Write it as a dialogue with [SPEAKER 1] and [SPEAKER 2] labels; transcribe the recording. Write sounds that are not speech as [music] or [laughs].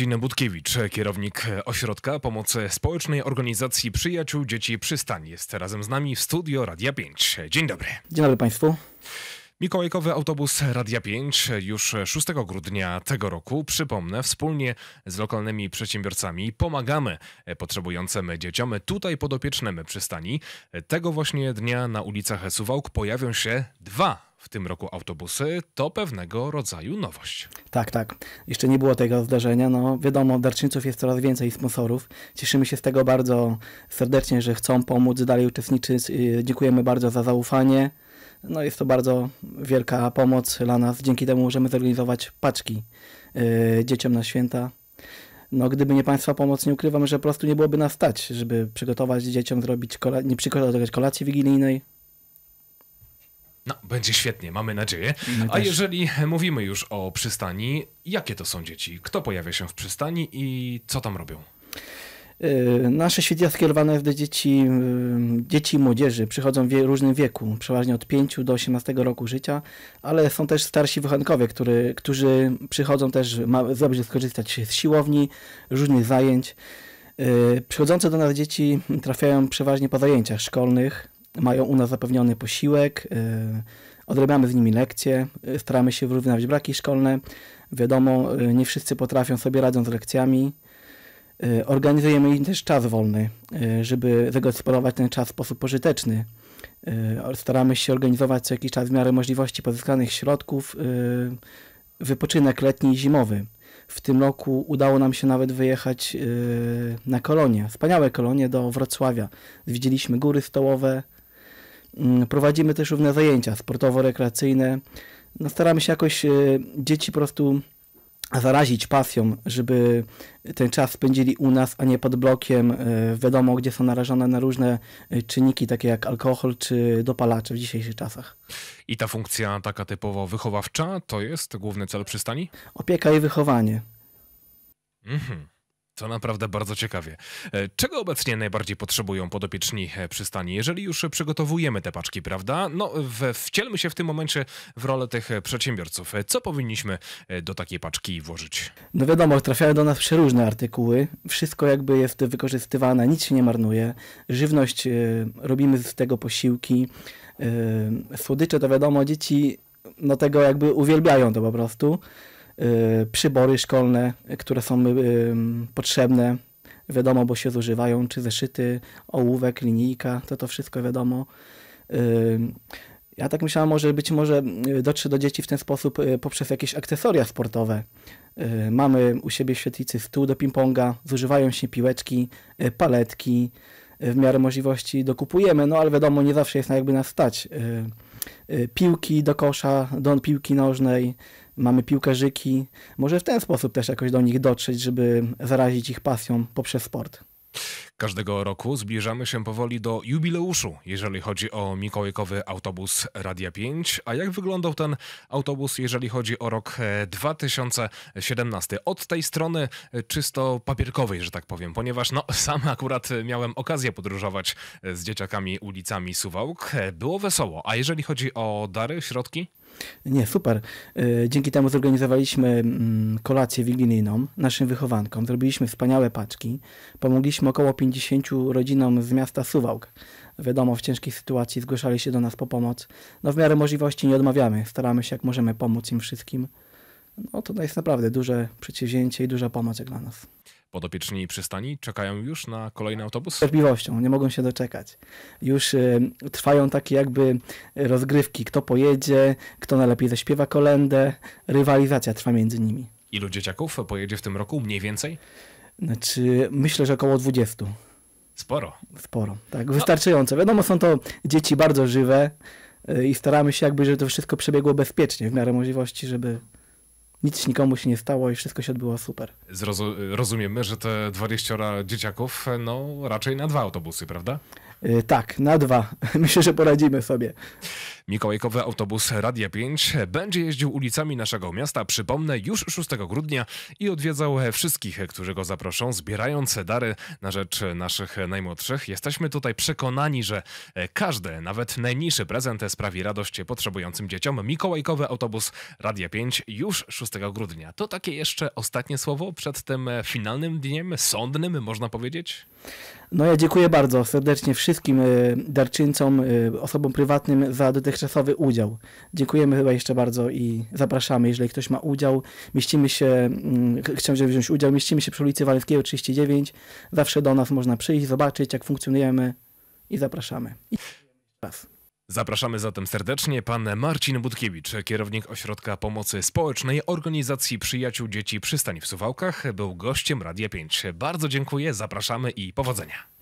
[SPEAKER 1] Marcin Budkiewicz, kierownik Ośrodka Pomocy Społecznej Organizacji Przyjaciół Dzieci Przystań, jest razem z nami w studio Radia 5. Dzień dobry.
[SPEAKER 2] Dzień dobry Państwu.
[SPEAKER 1] Mikołajkowy autobus Radia 5 już 6 grudnia tego roku, przypomnę, wspólnie z lokalnymi przedsiębiorcami pomagamy potrzebującym dzieciom tutaj podopiecznym przystani. Tego właśnie dnia na ulicach Suwałk pojawią się dwa w tym roku autobusy, to pewnego rodzaju nowość.
[SPEAKER 2] Tak, tak. Jeszcze nie było tego zdarzenia. No wiadomo, darczyńców jest coraz więcej, sponsorów. Cieszymy się z tego bardzo serdecznie, że chcą pomóc dalej uczestniczyć. Y, dziękujemy bardzo za zaufanie. No jest to bardzo wielka pomoc dla nas. Dzięki temu możemy zorganizować paczki yy, dzieciom na święta. No, gdyby nie Państwa pomoc, nie ukrywam, że po prostu nie byłoby nas stać, żeby przygotować dzieciom, zrobić kola- nie przygotować kolacji wigilijnej,
[SPEAKER 1] no, będzie świetnie, mamy nadzieję. My A też. jeżeli mówimy już o przystani, jakie to są dzieci? Kto pojawia się w przystani i co tam robią?
[SPEAKER 2] Y, nasze świetla skierowane jest do dzieci, y, dzieci i młodzieży. Przychodzą w różnym wieku, przeważnie od 5 do 18 roku życia, ale są też starsi wychowankowie, który, którzy przychodzą też, dobrze skorzystać z siłowni, różnych zajęć. Y, przychodzące do nas dzieci trafiają przeważnie po zajęciach szkolnych, mają u nas zapewniony posiłek, y, odrabiamy z nimi lekcje, y, staramy się wyrównać braki szkolne. Wiadomo, y, nie wszyscy potrafią sobie radzić z lekcjami. Organizujemy im też czas wolny, żeby zagospodarować ten czas w sposób pożyteczny. Staramy się organizować co jakiś czas w miarę możliwości pozyskanych środków wypoczynek letni i zimowy. W tym roku udało nam się nawet wyjechać na kolonie, wspaniałe kolonie do Wrocławia. Zwiedziliśmy góry stołowe, Mm, prowadzimy też różne zajęcia sportowo-rekreacyjne. No, staramy się jakoś e, dzieci po prostu zarazić pasją, żeby ten czas spędzili u nas, a nie pod blokiem. E, wiadomo, gdzie są narażone na różne e, czynniki, takie jak alkohol czy dopalacze w dzisiejszych czasach.
[SPEAKER 1] I ta funkcja taka typowo wychowawcza to jest główny cel przystani?
[SPEAKER 2] Opieka i wychowanie.
[SPEAKER 1] Mhm. To naprawdę bardzo ciekawie. E, czego obecnie najbardziej potrzebują podopieczni e, przystani, jeżeli już przygotowujemy te paczki, prawda? No, wcielmy się w tym momencie w rolę tych e, przedsiębiorców. Co powinniśmy do takiej paczki włożyć?
[SPEAKER 2] No wiadomo, trafiają do nas przeróżne artykuły. Wszystko jakby jest wykorzystywane, nic się nie marnuje. Żywność, robimy z tego posiłki. Słodycze to wiadomo, dzieci no tego jakby uwielbiają to po prostu. Y, przybory szkolne, które są y, potrzebne, wiadomo, bo się zużywają, czy zeszyty, ołówek, linijka, to to wszystko wiadomo. Ja tak myślałem, może być może y, dotrze do dzieci w ten sposób poprzez jakieś akcesoria sportowe. Mamy u siebie w świetlicy stół do ping-ponga, zużywają się piłeczki, paletki, w miarę możliwości dokupujemy, no ale wiadomo, nie zawsze jest na jakby nas stać. Piłki do kosza, do piłki nożnej, mamy piłkarzyki. Może w ten sposób też jakoś do nich dotrzeć, żeby zarazić ich pasją poprzez sport.
[SPEAKER 1] Każdego roku zbliżamy się powoli do jubileuszu, jeżeli chodzi o mikołajkowy autobus Radia 5. A jak wyglądał ten autobus, jeżeli chodzi o rok 2017? E, Od tej strony e, czysto papierkowej, że tak powiem, ponieważ no, [laughs] sam akurat miałem okazję podróżować e, z dzieciakami ulicami Suwałk. Było wesoło. A jeżeli chodzi o dary, środki?
[SPEAKER 2] Nie, super. E, dzięki temu zorganizowaliśmy mm, kolację wigilijną naszym wychowankom. Zrobiliśmy wspaniałe paczki. Pomogliśmy około 50 rodzinom z miasta Suwałk. Wiadomo, w ciężkiej sytuacji zgłaszali się do nas po pomoc. No w miarę możliwości nie odmawiamy. Staramy się jak możemy pomóc im wszystkim. No to jest naprawdę duże przedsięwzięcie i duża pomoc jak dla nas.
[SPEAKER 1] Podopieczni przystani czekają już na kolejny autobus? Z
[SPEAKER 2] cierpliwością, nie mogą się doczekać. Już y, trwają takie jakby rozgrywki, kto pojedzie, kto najlepiej zaśpiewa kolendę, rywalizacja trwa
[SPEAKER 1] między nimi. Ilu dzieciaków pojedzie w tym roku mniej więcej?
[SPEAKER 2] Znaczy, myślę, że około 20.
[SPEAKER 1] Sporo. Sporo,
[SPEAKER 2] tak, no. wystarczająco. No. Wiadomo, są to dzieci bardzo żywe y, i staramy się jakby, żeby to wszystko przebiegło bezpiecznie w miarę możliwości, żeby nic nikomu się nie stało i wszystko się odbyło super.
[SPEAKER 1] Zrozum rozumiemy, że te 20 dzieciaków, no raczej na dwa autobusy, prawda? Yy, tak, na dwa. [laughs] Myślę, że poradzimy sobie. Mikołajkowy autobus Radia 5 będzie jeździł ulicami naszego miasta, przypomnę, już 6 grudnia i odwiedzał wszystkich, którzy go zaproszą, zbierając dary na rzecz naszych najmłodszych. Jesteśmy tutaj przekonani, że każdy, nawet najmniejszy prezent sprawi radość potrzebującym dzieciom. Mikołajkowy autobus Radia 5 już 6 grudnia. To takie jeszcze ostatnie słowo przed tym finalnym dniem, sądnym, można powiedzieć?
[SPEAKER 2] No ja dziękuję bardzo serdecznie wszystkim e, darczyńcom, e, osobom prywatnym za dotychczas dotychczasowy udział. Dziękujemy chyba jeszcze bardzo i zapraszamy, jeżeli ktoś ma udział. Mieścimy się, mm, Chciałbym wziąć udział, mieścimy się przy ulicy Walewskiego 39. Zawsze do nas można przyjść, zobaczyć jak funkcjonujemy i zapraszamy. I
[SPEAKER 1] raz. Zapraszamy zatem serdecznie pan Marcin Budkiewicz, kierownik Ośrodka Pomocy Społecznej Organizacji Przyjaciół Dzieci Przystań w Suwałkach, był gościem Radia 5. Bardzo dziękuję, zapraszamy i powodzenia.